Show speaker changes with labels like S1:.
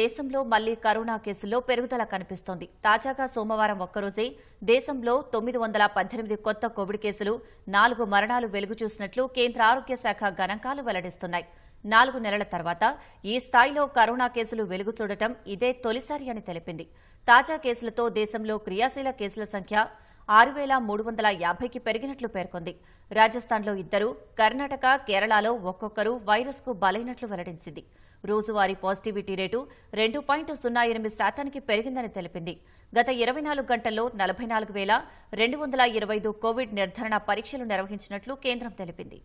S1: దేశంలో మళ్లీ కరోనా కేసుల్లో పెరుగుదల కనిపిస్తోంది తాజాగా సోమవారం ఒక్కరోజే దేశంలో తొమ్మిది వందల పద్దెనిమిది కొత్త కోవిడ్ కేసులు నాలుగు మరణాలు వెలుగు చూసినట్లు కేంద్ర ఆరోగ్య శాఖ గణాంకాలు వెల్లడిస్తున్నాయి నాలుగు నెలల తర్వాత ఈ స్థాయిలో కరోనా కేసులు వెలుగు చూడటం ఇదే తొలిసారి అని తెలిపింది తాజా కేసులతో దేశంలో క్రియాశీల కేసుల సంఖ్య ఆరు వేల మూడు వందల యాభైకి పెరిగినట్లు పేర్కొంది రాజస్థాన్లో ఇద్దరు కర్ణాటక కేరళలో ఒక్కొక్కరు వైరస్కు బలైనట్లు వెల్లడించింది రోజువారీ పాజిటివిటీ రేటు రెండు పాయింట్ సున్నా ఎనిమిది శాతానికి పెరిగిందని తెలిపింది గత ఇరవై నాలుగు గంటల్లో నలభై నాలుగు వేల రెండు వందల ఇరవై ఐదు కోవిడ్ నిర్ధారణ పరీక్షలు నిర్వహించినట్లు కేంద్రం తెలిపింది